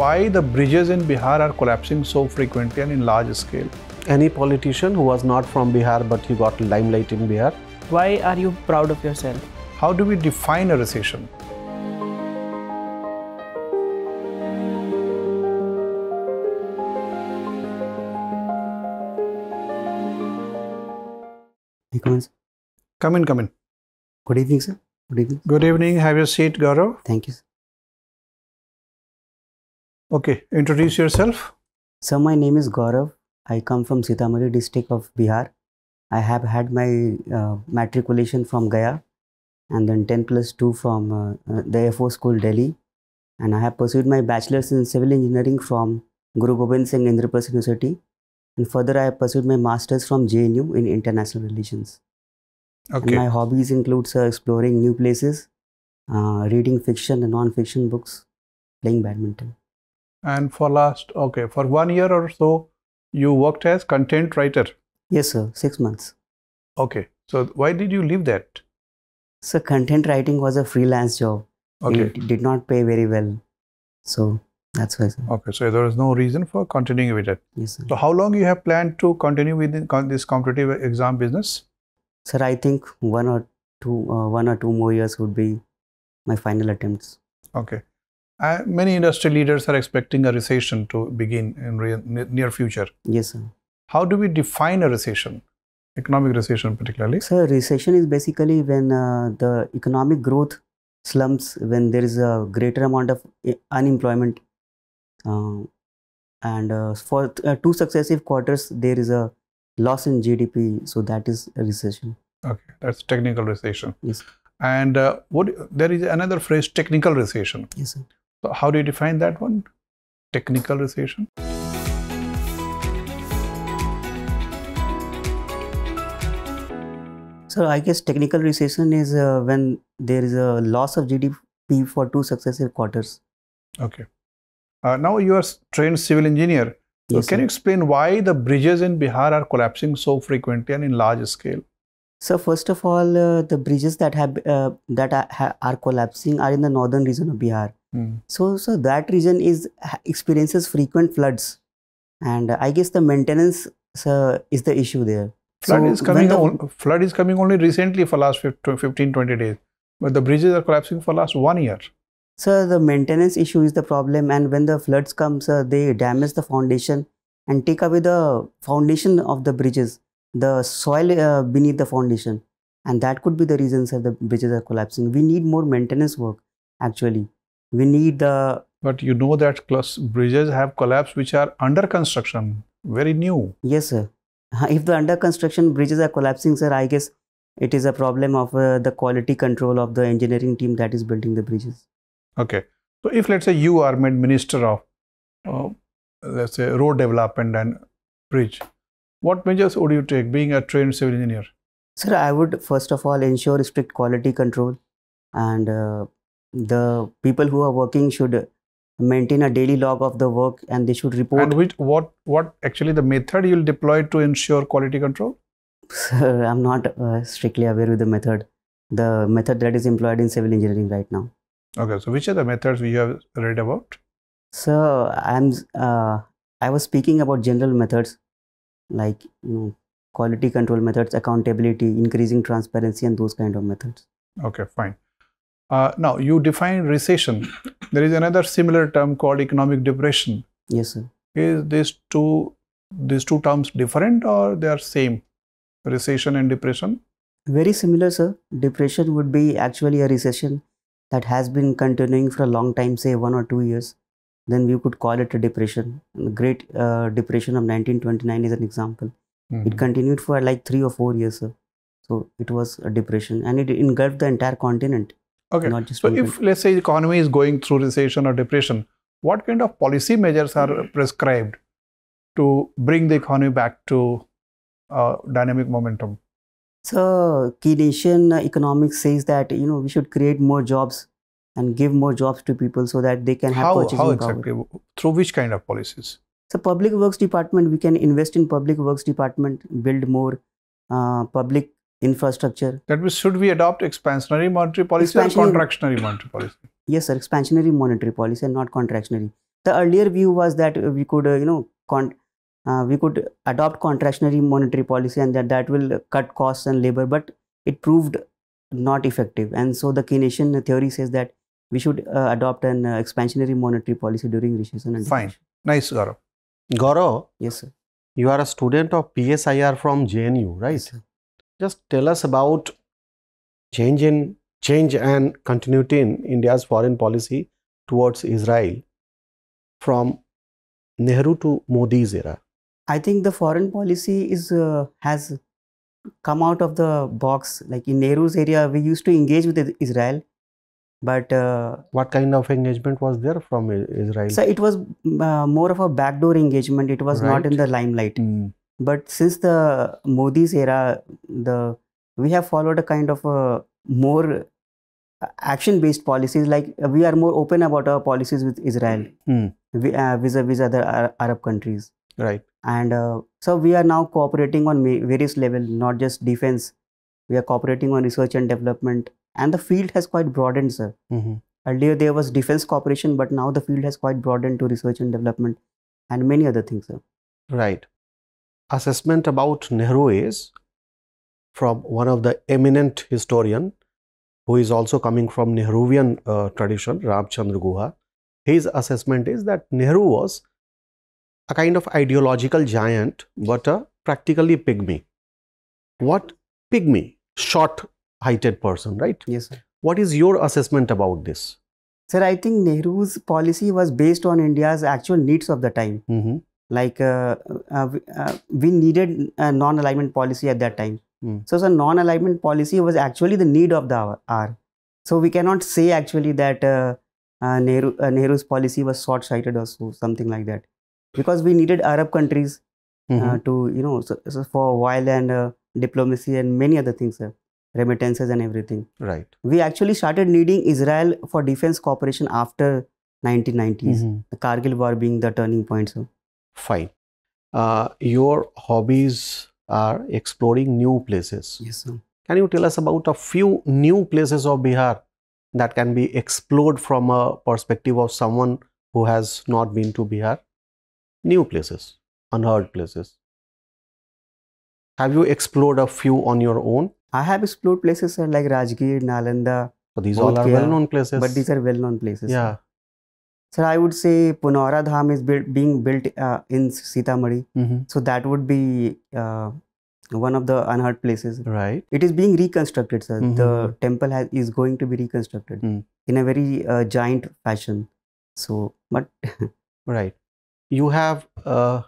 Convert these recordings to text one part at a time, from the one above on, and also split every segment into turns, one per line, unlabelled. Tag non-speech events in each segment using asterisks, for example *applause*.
Why the bridges in Bihar are collapsing so frequently and in large scale?
Any politician who was not from Bihar but he got limelight in Bihar.
Why are you proud of yourself? How do we define a recession? Hey, come in. Sir. Come in, come in. Good evening, sir. Good evening. Good evening. Have your seat, Gaurav.
Thank you. Sir. Okay, introduce yourself. So my name is Gaurav. I come from Sitamarhi district of Bihar. I have had my uh, matriculation from Gaya and then 10 plus 2 from uh, uh the Air School Delhi. And I have pursued my bachelor's in civil engineering from Guru Gobind Singh Indraprasth University. And further, I have pursued my master's from JNU in international relations. Okay. And my hobbies include uh, exploring new places, uh, reading fiction and non-fiction books, playing
badminton and for last okay for one year or so you worked as content writer yes sir 6 months okay so why did you leave that
so content writing was a freelance job okay it did not pay very well so
that's why sir. okay so there was no reason for continuing with it yes sir. so how long you have planned to continue with this competitive exam business sir i think one or two
uh, one or two more years would be my final attempts okay
uh, many industry leaders are expecting a recession to begin in near future. Yes, sir. How do we define a recession? Economic recession, particularly. Sir, recession is basically when
uh, the economic growth slumps, when there is a greater amount of eh, unemployment, uh, and uh, for uh, two successive quarters there is a loss in GDP. So that is a recession.
Okay, that's technical recession. Yes. Sir. And uh, what there is another phrase, technical recession. Yes. Sir so how do you define that one? Technical recession.
So I guess technical recession is uh, when there is a loss of GDP for two successive quarters.
Okay. Uh, now you are trained civil engineer. So yes, can you explain why the bridges in Bihar are collapsing so frequently and in large scale? So first of all, uh, the bridges
that have uh, that are, are, collapsing are in the northern region of Bihar. Mm. So, so that region is experiences frequent floods, and uh, I guess the maintenance sir is the issue there. Flood so is coming. The, on,
flood is coming only recently for last 15, 20 days, but the bridges are collapsing for last one year.
Sir, the maintenance issue is the problem, and when the floods come, sir, they damage the foundation and take away the foundation of the bridges, the soil uh, beneath the foundation, and that could be the reason, sir, the bridges are collapsing. We need more maintenance work, actually we need the but
you know that plus bridges have collapsed which are under construction very new yes sir
*laughs* if the under construction bridges are collapsing sir i guess it is a problem of uh, the quality control of the engineering team that is building the bridges
okay so if let's say you are made minister of uh, let's say road development and bridge what measures would you take being a trained civil engineer sir i would first of all ensure strict
quality control and uh, the people who are working should maintain a daily log of
the work and they should report. And which what what actually the method you'll deploy to ensure quality control?
Sir, *laughs* I'm not uh, strictly aware with the method. The method that is employed in civil engineering right now.
Okay, so which are the methods we have read about?
So I'm uh, I was speaking about general methods like you know, quality control methods, accountability, increasing transparency, and those kind of methods.
Okay, fine. Uh, now, you define recession. *laughs* there is another similar term called economic depression. Yes, sir. Is these two these two terms different or they are same? Recession and depression. Very similar, sir. Depression
would be actually a recession that has been continuing for a long time, say one or two years. Then we could call it a depression. The Great uh, Depression of 1929 is an example. Mm -hmm. It mm-hmm. continued for like three or four years, sir. So it was a depression and it
engulfed the entire continent. Okay. Not just so if let's say the economy is going through recession or depression, what kind of policy measures are prescribed to bring the economy back to uh, dynamic momentum?
So key nation economics says that you know we should create more jobs and give more jobs to people so that they can have how, purchasing how exactly? Power.
Through which kind of policies?
So public works department, we can invest in public works department, build more uh, public infrastructure.
That means should we adopt expansionary monetary policy expansionary, or contractionary monetary policy?
Yes, sir. Expansionary monetary policy and not contractionary. The earlier view was that we could, uh, you know, con- uh, we could adopt contractionary monetary policy and that that will cut costs and labor, but it proved not effective. And so the Keynesian theory says that we should uh, adopt an uh, expansionary monetary
policy during recession. And Fine. Nice, Gaurav. Gaurav. Yes, sir. You are a student of PSIR from JNU, right? Yes, sir. Just tell us about change in change and continuity in India's foreign policy towards Israel from Nehru to Modi's era.
I think the foreign policy is uh, has come out of the box. Like in Nehru's area, we used to engage with Israel, but uh, what kind of engagement was there from Israel? So it was uh, more of a backdoor engagement. It was right. not in the limelight. Mm. But since the Modi's era, the we have followed a kind of a more uh, action-based policies. Like uh, we are more open about our policies with Israel mm. vis-a-vis other Arab countries. Right. And uh, so we are now cooperating on various levels, not just defense. We are cooperating on research and development, and the field has quite broadened, sir. Mm-hmm. Earlier there was defense cooperation, but now the field has
quite broadened to research and development and many other things, sir. Right assessment about Nehru is from one of the eminent historian who is also coming from Nehruvian uh, tradition, Ramchandra Guha. His assessment is that Nehru was a kind of ideological giant, but a practically pygmy. What pygmy? Short heighted person, right? Yes. Sir. What is your assessment about this? Sir, I think Nehru's policy was
based on India's actual needs of the time. Mm -hmm like uh, uh, uh, we needed a non-alignment policy at that time. Mm. So, so non-alignment policy was actually the need of the hour. So we cannot say actually that uh, uh Nehru, uh, Nehru's policy was short-sighted or so, something like that, because we needed Arab countries mm -hmm. to you know so, so, for a while and diplomacy and many other things, remittances and everything. Right. We actually started needing Israel for defense cooperation after 1990s, mm -hmm.
the Kargil war being the turning point. So fine. Uh, your hobbies are exploring new places. Yes, sir. Can you tell us about a few new places of Bihar that can be explored from a perspective of someone who has not been to Bihar? New places, unheard places. Have you explored a few on your own? I have explored places sir, like Rajgir,
Nalanda. So these all are well-known places. But these are well-known places. Yeah. Sir, I would say Punora Dham is built, being built uh, in Sitamari. Mm -hmm. So that would be uh, one of the unheard places. Right. It is being reconstructed, sir. Mm -hmm. The temple has, is going to be reconstructed mm. in a very uh, giant fashion. So,
but. *laughs* right. You have uh,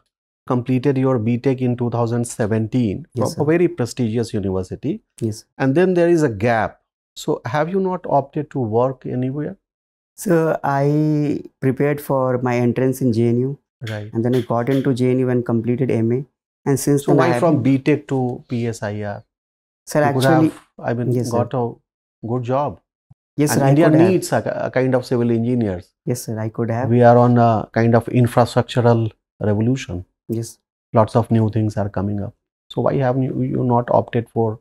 completed your BTEC in 2017 yes, from a very prestigious university. Yes. And then there is a gap. So, have you not opted to work anywhere? So I prepared
for my entrance in JNU. Right. And then I got into JNU and completed MA. And since so why from
BTEC to PSIR? Sir, you actually, have, I mean, yes, got sir. a good job. Yes, and sir. India needs a, a, kind of civil engineers. Yes, sir. I could have. We are on a kind of infrastructural revolution. Yes. Lots of new things are coming up. So why have you not opted for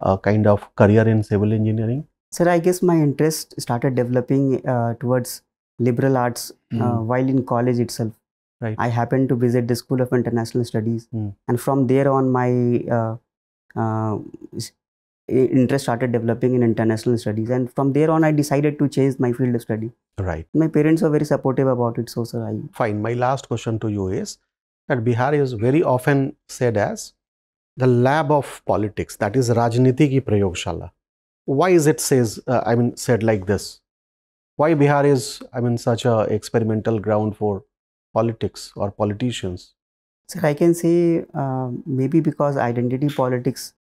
a kind of career in civil engineering?
Sir, I guess my interest started developing uh, towards liberal arts mm. uh, hmm. while in college itself. Right. I happened to visit the School of International Studies, mm. and from there on, my uh, uh interest started developing in international studies. And from there on, I decided to change my field of study. Right. My parents were very supportive about
it, so sir, I. Fine. My last question to you is that Bihar is very often said as the lab of politics, that is Rajniti ki Prayogshala why is it says uh, I mean said like this? Why Bihar is I mean such a experimental ground for politics or politicians?
Sir, I can say uh, maybe because identity politics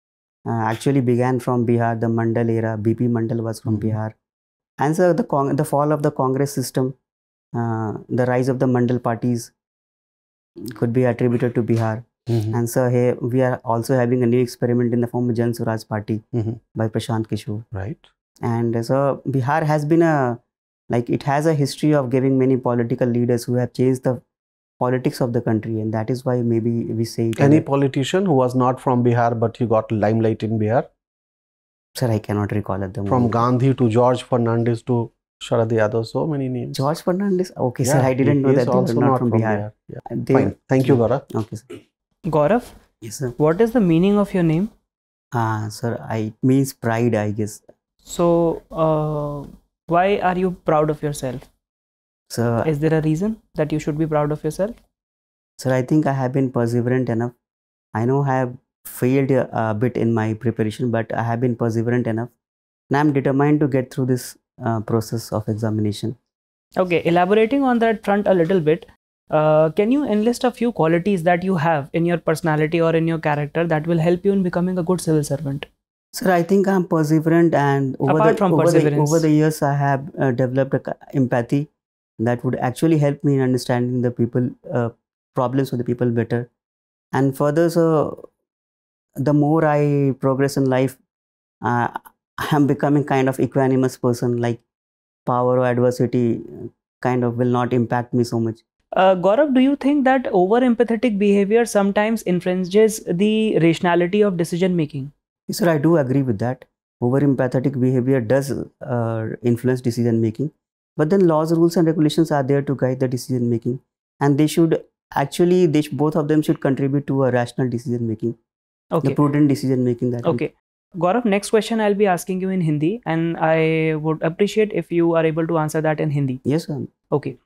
uh, actually began from Bihar, the Mandal era. BP Mandal was from mm -hmm. Bihar, and sir, the the fall of the Congress system, uh, the rise of the Mandal parties could be attributed to Bihar. Mm-hmm. And so here we are also having a new experiment in the form of Jan Suraj Party mm-hmm. by Prashant Kishore. Right. And uh, so Bihar has been a like it has a history of giving many political leaders who have changed the politics of the country and that is why maybe we say it any
politician who was not from bihar but he got limelight in bihar sir i cannot recall at the moment from gandhi to george fernandez to Sharad Yadav, so many names. George Fernandez. Okay, yeah, sir, I didn't know that. Also not, not from, from Bihar. Bihar. Yeah. Fine. Thank you, Gaurav. Okay, sir.
Gaurav?
Yes, sir. What is the meaning of your name? Ah, uh, sir, I, it means pride, I guess.
So, uh, why are you proud of yourself? Sir, is there a reason that you should be proud of yourself?
Sir, I think I have been perseverant enough. I know I have failed a, bit in my preparation, but I have been perseverant enough, and I'm determined to get through this uh, process of examination.
Okay, elaborating on that front a little bit, uh, can you enlist a few qualities that you have in your personality or in your character that will help you in becoming a good civil servant?
Sir, I think I'm perseverant, and over, the, over, the, over the years, I have uh, developed a empathy that would actually help me in understanding the people uh, problems of the people better. And further, so the more I progress in life, uh, *laughs* I am becoming kind of equanimous person. Like power or adversity, uh, kind of will not impact me so much
uh, Gaurav, do you think that over empathetic behavior sometimes infringes the rationality of decision making?
Yes, sir, I do agree with that. Over empathetic behavior does uh, influence decision making. But then laws, rules, and regulations are there to guide the decision making. And they should actually, they sh both of them should contribute to a rational decision making. Okay. The prudent decision making that. Okay.
Means. Gaurav, next question I'll be asking you in Hindi, and I would appreciate if you are able to answer that in Hindi.
Yes, sir. Okay.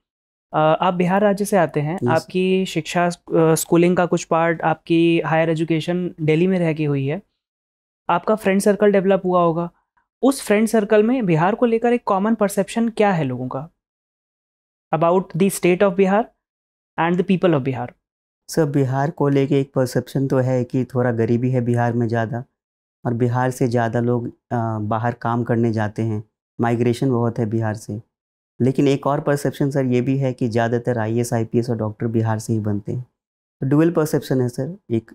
आप बिहार राज्य से आते हैं आपकी शिक्षा schooling का कुछ part आपकी हायर एजुकेशन दिल्ली में रह के हुई है आपका फ्रेंड सर्कल डेवलप हुआ होगा उस फ्रेंड सर्कल में बिहार को लेकर एक कॉमन परसेप्शन क्या है लोगों का about the
state of Bihar and the people of Bihar sir Bihar को लेके एक परसेप्शन तो है कि थोड़ा गरीबी है बिहार में ज़्यादा और बिहार से ज़्यादा लोग बाहर काम करने जाते हैं माइग्रेशन बहुत है बिहार से लेकिन एक और परसेप्शन सर ये भी है कि ज़्यादातर आई एस आई और डॉक्टर बिहार से ही बनते हैं तो डुअल परसेप्शन है सर एक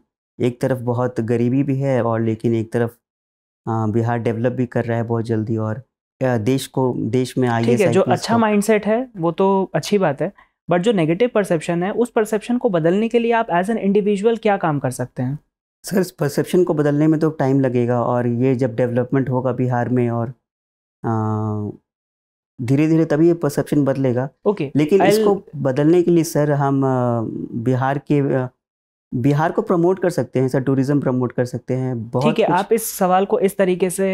एक तरफ बहुत गरीबी भी है और लेकिन एक तरफ बिहार डेवलप भी कर रहा है बहुत जल्दी और देश को देश में आई एस जो अच्छा
माइंडसेट है वो तो अच्छी बात है बट जो नेगेटिव परसेप्शन है उस परसेप्शन को बदलने के लिए आप एज एन इंडिविजुअल क्या काम कर सकते हैं
सर इस परसेप्शन को बदलने में तो टाइम लगेगा और ये जब डेवलपमेंट होगा बिहार में और धीरे धीरे तभी ये परसेप्शन बदलेगा ओके okay, लेकिन I'll... इसको बदलने के लिए सर हम बिहार के बिहार को प्रमोट कर सकते हैं सर टूरिज्म प्रमोट कर सकते हैं बहुत ठीक है
आप इस सवाल को इस तरीके से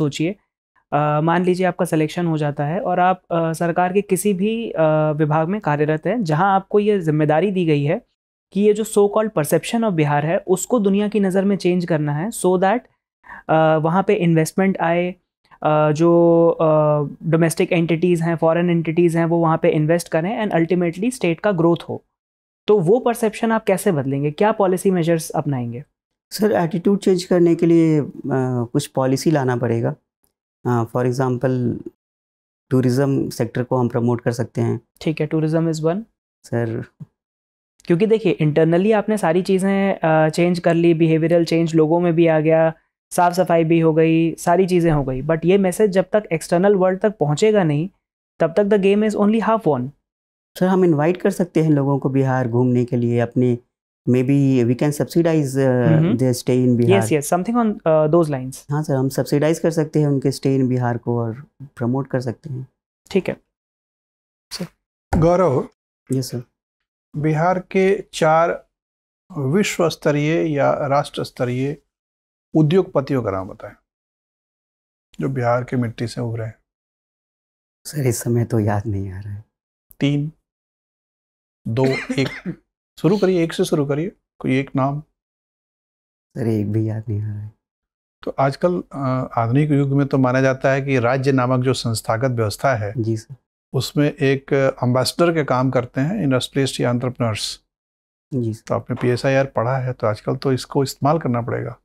सोचिए मान लीजिए आपका सिलेक्शन हो जाता है और आप आ, सरकार के किसी भी आ, विभाग में कार्यरत हैं जहां आपको ये जिम्मेदारी दी गई है कि ये जो so called perception of Bihar है उसको दुनिया की नज़र में चेंज करना है सो so दैट वहाँ पे इन्वेस्टमेंट आए जो डोमेस्टिक एंटिटीज़ हैं फॉरेन एंटिटीज़ हैं वो वहाँ पे इन्वेस्ट करें एंड अल्टीमेटली स्टेट का ग्रोथ हो तो वो परसेप्शन आप कैसे बदलेंगे क्या पॉलिसी मेजर्स अपनाएंगे
सर एटीट्यूड चेंज करने के लिए आ, कुछ पॉलिसी लाना पड़ेगा फॉर एग्ज़ाम्पल टूरिज़म सेक्टर को हम प्रमोट कर सकते हैं ठीक है टूरिज़म इज़ वन सर क्योंकि देखिए इंटरनली आपने सारी चीज़ें चेंज
कर ली बिहेवियरल चेंज लोगों में भी आ गया साफ़ सफाई भी हो गई सारी चीज़ें हो गई बट ये मैसेज जब तक एक्सटर्नल वर्ल्ड तक पहुँचेगा नहीं तब तक the game is only half won
sir हम इनवाइट कर सकते हैं लोगों को बिहार घूमने के लिए अपने maybe we can subsidize stay in Bihar yes yes something on those lines हाँ सर हम सब्सिडाइज कर सकते हैं उनके स्टे इन
बिहार को और प्रमोट कर सकते हैं ठीक है गौरव यस सर बिहार के चार विश्व स्तरीय या राष्ट्र स्तरीय उद्योगपतियों का नाम बताएं जो बिहार के मिट्टी से उभरे हैं सर इस समय तो याद नहीं आ रहा है तीन दो एक *laughs* शुरू करिए एक से शुरू करिए कोई एक नाम सर एक भी याद नहीं आ रहा है तो आजकल आधुनिक युग में तो माना जाता है कि राज्य नामक जो संस्थागत व्यवस्था है जी सर उसमें एक अम्बेसडर के काम करते हैं इंडस्ट्रियस्ट या अंतरप्रनर्स जी सर। तो आपने पी पढ़ा है तो आजकल तो इसको इस्तेमाल करना पड़ेगा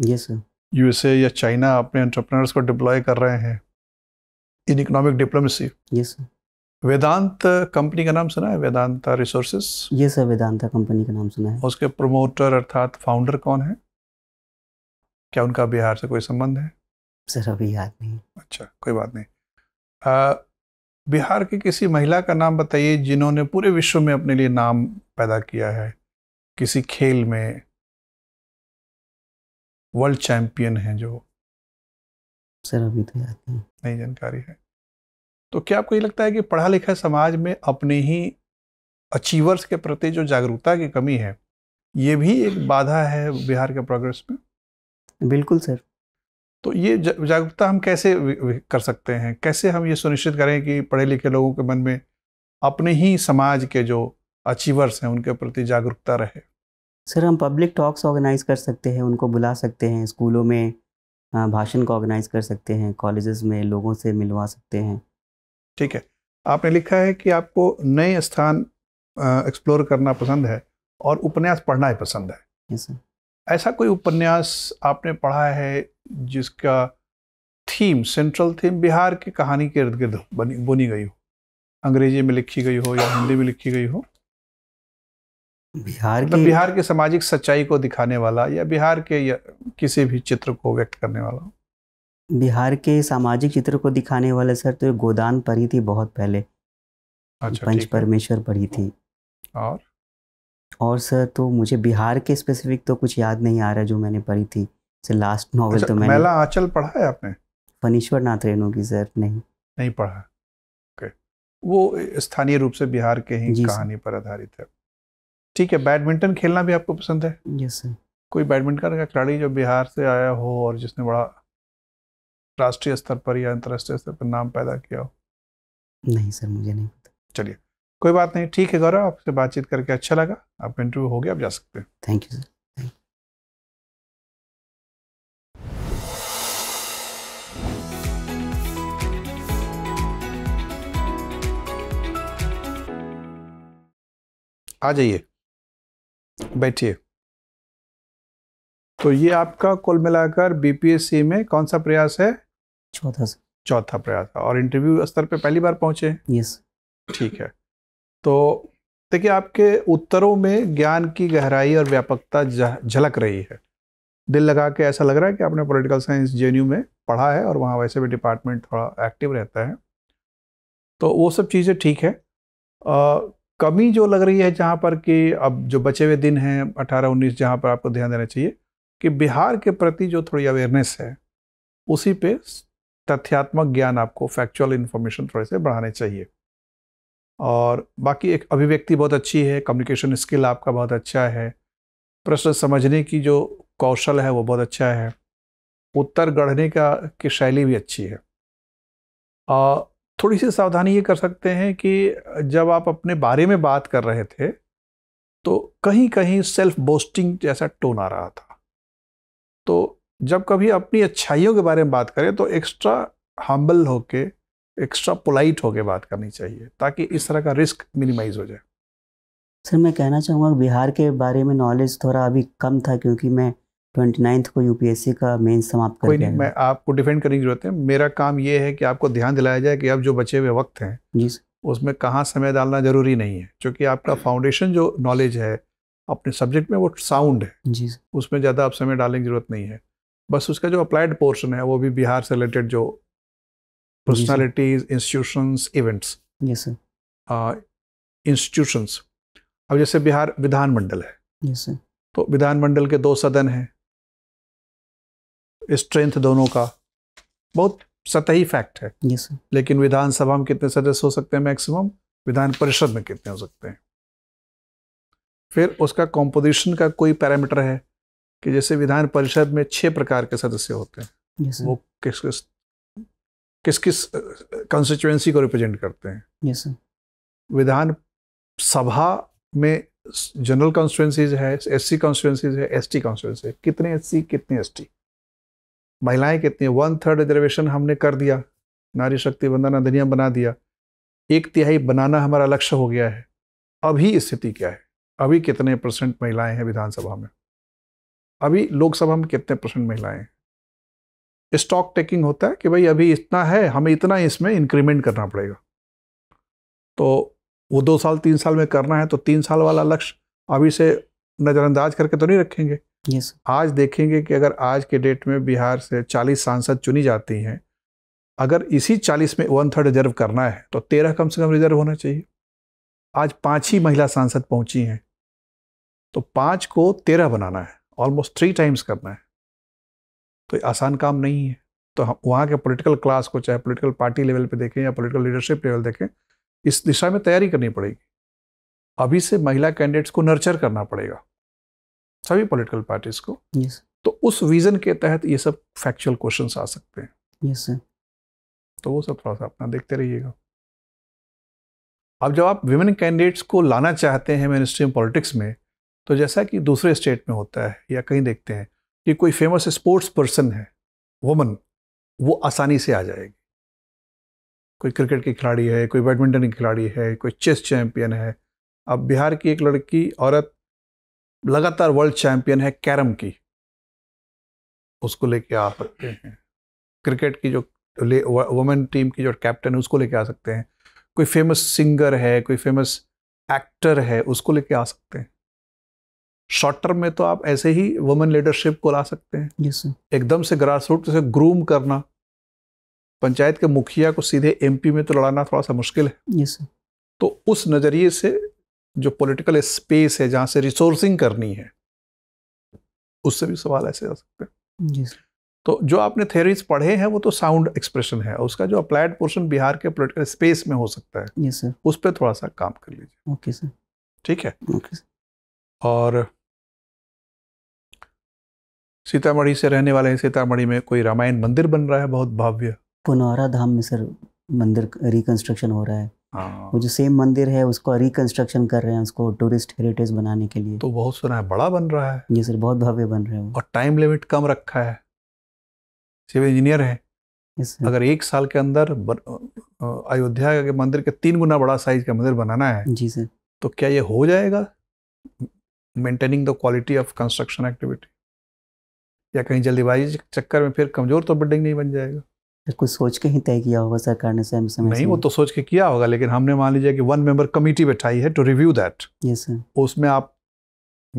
यूएसए या चाइना अपने एंटरप्रेनर्स को डिप्लॉय कर रहे हैं in economic diplomacy Vedanta company का नाम सुना है वेदांता रिसोर्सेस ये सर वेदांता कंपनी का नाम सुना है उसके प्रमोटर अर्थात फाउंडर कौन है क्या उनका बिहार से कोई संबंध है सर अभी याद नहीं अच्छा कोई बात नहीं आ, बिहार की किसी महिला का नाम बताइए जिन्होंने पूरे विश्व में अपने लिए नाम पैदा किया है किसी खेल में वर्ल्ड चैंपियन हैं जो सर अभी तो याद नहीं नई जानकारी है तो क्या आपको ये लगता है कि पढ़ा लिखा समाज में अपने ही अचीवर्स के प्रति जो जागरूकता की कमी है ये भी एक बाधा है बिहार के प्रोग्रेस में बिल्कुल सर तो ये जागरूकता हम कैसे कर सकते हैं कैसे हम ये सुनिश्चित करें कि पढ़े लिखे लोगों के मन में अपने ही समाज के जो अचीवर्स हैं उनके प्रति जागरूकता रहे सर हम पब्लिक टॉक्स ऑर्गेनाइज
कर सकते हैं उनको बुला सकते हैं स्कूलों में भाषण को ऑर्गेनाइज कर सकते हैं कॉलेजेस
में लोगों से मिलवा सकते हैं ठीक है आपने लिखा है कि आपको नए स्थान एक्सप्लोर करना पसंद है और उपन्यास पढ़ना ही पसंद है yes, ऐसा कोई उपन्यास आपने पढ़ा है जिसका थीम सेंट्रल थीम बिहार की कहानी के इर्द गिर्द बनी बुनी गई हो अंग्रेजी में लिखी गई हो या हिंदी में लिखी गई हो बिहार मतलब बिहार की सामाजिक सच्चाई को दिखाने वाला या बिहार के या किसी भी चित्र को व्यक्त करने वाला बिहार के सामाजिक
चित्र को दिखाने वाले सर तो गोदान पढ़ी थी बहुत पहले अच्छा, पंच परमेश्वर पढ़ी थी और और सर तो मुझे बिहार के स्पेसिफिक तो कुछ याद नहीं आ रहा जो मैंने पढ़ी थी से लास्ट नॉवल तो मैंने मेला
आंचल पढ़ा है आपने
फनीश्वर नाथ रेणु की सर नहीं
नहीं पढ़ा ओके वो स्थानीय रूप से बिहार के ही कहानी पर आधारित है ठीक है बैडमिंटन खेलना भी आपको पसंद है यस सर कोई बैडमिंटन का खिलाड़ी जो बिहार से आया हो और जिसने बड़ा राष्ट्रीय स्तर पर या अंतर्राष्ट्रीय स्तर पर नाम पैदा किया हो
नहीं सर मुझे नहीं पता चलिए
कोई बात नहीं ठीक है गौरव आपसे बातचीत करके अच्छा लगा आपका इंटरव्यू हो गया आप जा सकते हैं थैंक यू सर आ जाइए बैठिए तो ये आपका कुल मिलाकर बीपीएससी में कौन सा प्रयास है चौथा चौथा प्रयास और इंटरव्यू स्तर पे पहली बार पहुंचे यस ठीक है तो देखिए आपके उत्तरों में ज्ञान की गहराई और व्यापकता झलक रही है दिल लगा के ऐसा लग रहा है कि आपने पॉलिटिकल साइंस जे में पढ़ा है और वहाँ वैसे भी डिपार्टमेंट थोड़ा एक्टिव रहता है तो वो सब चीज़ें ठीक है आ, कमी जो लग रही है जहाँ पर कि अब जो बचे हुए दिन हैं अठारह उन्नीस जहाँ पर आपको ध्यान देना चाहिए कि बिहार के प्रति जो थोड़ी अवेयरनेस है उसी पे तथ्यात्मक ज्ञान आपको फैक्चुअल इन्फॉर्मेशन थोड़े से बढ़ाने चाहिए और बाकी एक अभिव्यक्ति बहुत अच्छी है कम्युनिकेशन स्किल आपका बहुत अच्छा है प्रश्न समझने की जो कौशल है वो बहुत अच्छा है उत्तर गढ़ने का की शैली भी अच्छी है आ, थोड़ी सी सावधानी ये कर सकते हैं कि जब आप अपने बारे में बात कर रहे थे तो कहीं कहीं सेल्फ बोस्टिंग जैसा टोन आ रहा था तो जब कभी अपनी अच्छाइयों के बारे में बात करें तो एक्स्ट्रा हम्बल होके एक्स्ट्रा पोलाइट होके बात करनी चाहिए ताकि इस तरह का रिस्क मिनिमाइज हो जाए
सर मैं कहना चाहूँगा बिहार के बारे में नॉलेज थोड़ा अभी कम था क्योंकि मैं ट्वेंटी को यूपीएससी का मेन समाप्त कोई नहीं
मैं आपको डिफेंड करने की जरूरत है मेरा काम ये है कि आपको ध्यान दिलाया जाए कि अब जो बचे हुए वक्त हैं जी उसमें कहाँ समय डालना जरूरी नहीं है क्योंकि आपका फाउंडेशन जो नॉलेज है अपने सब्जेक्ट में वो साउंड है जी उसमें ज़्यादा आप समय डालने की जरूरत नहीं है बस उसका जो अप्लाइड पोर्शन है वो भी बिहार से रिलेटेड जो personalities institutions events yes institutions अब जैसे बिहार विधानमंडल है यस सर तो विधानमंडल के दो सदन हैं स्ट्रेंथ दोनों का बहुत सतही फैक्ट है yes, लेकिन विधानसभा में कितने सदस्य हो सकते हैं मैक्सिमम विधान परिषद में कितने हो सकते हैं फिर उसका कॉम्पोजिशन का कोई पैरामीटर है कि जैसे विधान परिषद में छह प्रकार के सदस्य होते हैं yes, वो किस किस किस किस कंस्टिट्यूएंसी को रिप्रेजेंट करते हैं yes, विधान सभा में जनरल कॉन्स्टिट्युएंसीज है एस सी है एस टी कॉन्स्टिट्यूंसी कितने एस सी कितने एस टी महिलाएं कितनी वन थर्ड रिजर्वेशन हमने कर दिया नारी शक्ति वंदना अधिनियम बना दिया एक तिहाई बनाना हमारा लक्ष्य हो गया है अभी स्थिति क्या है अभी कितने परसेंट महिलाएं हैं विधानसभा में अभी लोकसभा में कितने परसेंट महिलाएं हैं स्टॉक टेकिंग होता है कि भाई अभी इतना है हमें इतना इसमें इंक्रीमेंट करना पड़ेगा तो वो दो साल तीन साल में करना है तो तीन साल वाला लक्ष्य अभी से नज़रअंदाज करके तो नहीं रखेंगे yes. आज देखेंगे कि अगर आज के डेट में बिहार से 40 सांसद चुनी जाती हैं अगर इसी 40 में वन थर्ड रिजर्व करना है तो 13 कम से कम रिजर्व होना चाहिए आज पाँच ही महिला सांसद पहुंची हैं तो पाँच को तेरह बनाना है ऑलमोस्ट थ्री टाइम्स करना है तो आसान काम नहीं है तो हम वहाँ के पोलिटिकल क्लास को चाहे पोलिटिकल पार्टी लेवल पर देखें या पोलिटिकल लीडरशिप लेवल देखें इस दिशा में तैयारी करनी पड़ेगी अभी से महिला कैंडिडेट्स को नर्चर करना पड़ेगा सभी पॉलिटिकल पार्टीज को yes. तो उस विजन के तहत ये सब फैक्चुअल क्वेश्चन आ सकते हैं yes, तो वो सब थोड़ा सा अपना देखते रहिएगा अब जब आप विमेन कैंडिडेट्स को लाना चाहते हैं मेन स्ट्रीम पॉलिटिक्स में तो जैसा कि दूसरे स्टेट में होता है या कहीं देखते हैं कि कोई फेमस स्पोर्ट्स पर्सन है वुमन वो आसानी से आ जाएगी कोई क्रिकेट के खिलाड़ी है कोई बैडमिंटन की खिलाड़ी है कोई चेस चैम्पियन है अब बिहार की एक लड़की औरत लगातार वर्ल्ड चैंपियन है कैरम की उसको लेके आ सकते हैं क्रिकेट की जो वुमेन टीम की जो कैप्टन है उसको लेके आ सकते हैं कोई फेमस सिंगर है कोई फेमस एक्टर है उसको लेके आ सकते हैं शॉर्ट टर्म में तो आप ऐसे ही वुमेन लीडरशिप को ला सकते हैं yes, एकदम से ग्रास रूट से ग्रूम करना पंचायत के मुखिया को सीधे एमपी में तो लड़ाना थोड़ा सा मुश्किल है yes, तो उस नज़रिए से जो पॉलिटिकल स्पेस है जहाँ से रिसोर्सिंग करनी है उससे भी सवाल ऐसे आ सकते हैं तो जो आपने थेरीज पढ़े हैं वो तो साउंड एक्सप्रेशन है उसका जो अप्लाइड पोर्शन बिहार के पोलिटिकल स्पेस में हो सकता है उस पर थोड़ा सा काम कर लीजिए ओके सर ठीक है ओके सर और सीतामढ़ी से रहने वाले हैं सीतामढ़ी में कोई रामायण मंदिर बन रहा है बहुत भव्य पुनौरा
धाम में सर मंदिर रिकंस्ट्रक्शन हो रहा है हाँ। वो जो सेम मंदिर है उसको रिकंस्ट्रक्शन कर रहे हैं उसको टूरिस्ट हेरिटेज बनाने के लिए तो बहुत
सुना है बड़ा बन रहा है
ये सर बहुत भव्य बन रहे
हैं और टाइम लिमिट कम रखा है सिविल इंजीनियर है अगर एक साल के अंदर अयोध्या के मंदिर के तीन गुना बड़ा साइज का मंदिर बनाना है जी सर तो क्या ये हो जाएगा maintaining the quality of construction activity या कहीं जल्दीबाजी चक्कर में फिर कमज़ोर तो बिल्डिंग नहीं बन जाएगा
कुछ सोच के ही तय किया होगा सरकार ने समय समय नहीं वो
तो सोच के किया होगा लेकिन हमने मान लीजिए कि वन मेंबर कमेटी बैठाई है to review that yes sir उसमें आप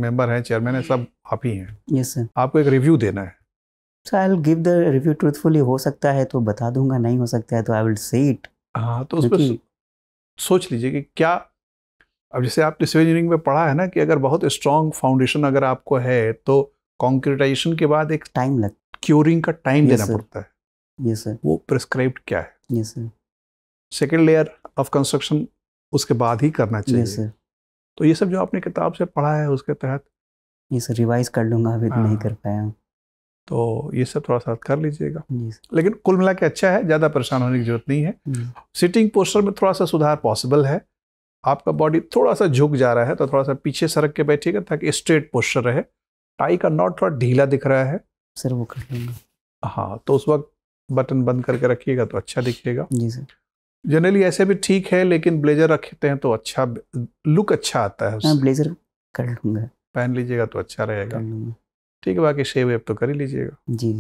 मेंबर हैं चेयरमैन हैं सब आप ही हैं यस सर आपको एक रिव्यू देना है
sir I will give the review truthfully हो सकता है तो बता दूंगा नहीं
हो सकता है तो आई विल से इट हाँ तो उस पर सोच लीजिए कि क्या अब जैसे आपने सिविल इंजीनियरिंग में पढ़ा है ना कि अगर बहुत स्ट्रॉन्ग फाउंडेशन अगर आपको है तो कॉन्क्रिटाइजेशन के बाद एक टाइम लग क्योरिंग का टाइम देना पड़ता
है yes, वो
प्रिस्क्राइब्ड क्या है yes, second layer of construction उसके बाद ही करना चाहिए yes, तो ये सब जो आपने किताब से पढ़ा है उसके तहत ये सर रिवाइज कर लूंगा अभी तो हाँ। नहीं कर पाया तो ये सब थोड़ा सा कर लीजिएगा लेकिन कुल मिला के अच्छा है ज़्यादा परेशान होने की जरूरत नहीं है सिटिंग पोस्टर में थोड़ा सा सुधार पॉसिबल है आपका बॉडी थोड़ा सा झुक जा रहा है तो थोड़ा सा पीछे सरक के बैठिएगा ताकि स्ट्रेट पोस्टर रहे टाई का नॉट थोड़ा ढीला दिख रहा है सर वो कर लूँगा हाँ तो उस वक्त बटन बंद करके रखिएगा तो अच्छा दिखेगा जी सर जनरली ऐसे भी ठीक है लेकिन ब्लेजर रखते हैं तो अच्छा लुक अच्छा आता है ब्लेजर हाँ, कर लूंगा पहन लीजिएगा तो अच्छा रहेगा ठीक है बाकी शेव वेव तो कर ही लीजिएगा जी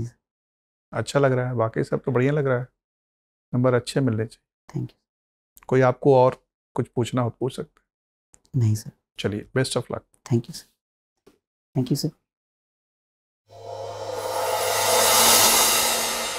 अच्छा लग रहा है बाकी सब तो बढ़िया लग रहा है नंबर अच्छे मिलने चाहिए थैंक यू कोई आपको और कुछ पूछना हो तो पूछ सकते हैं नहीं सर चलिए best of luck thank you sir thank you sir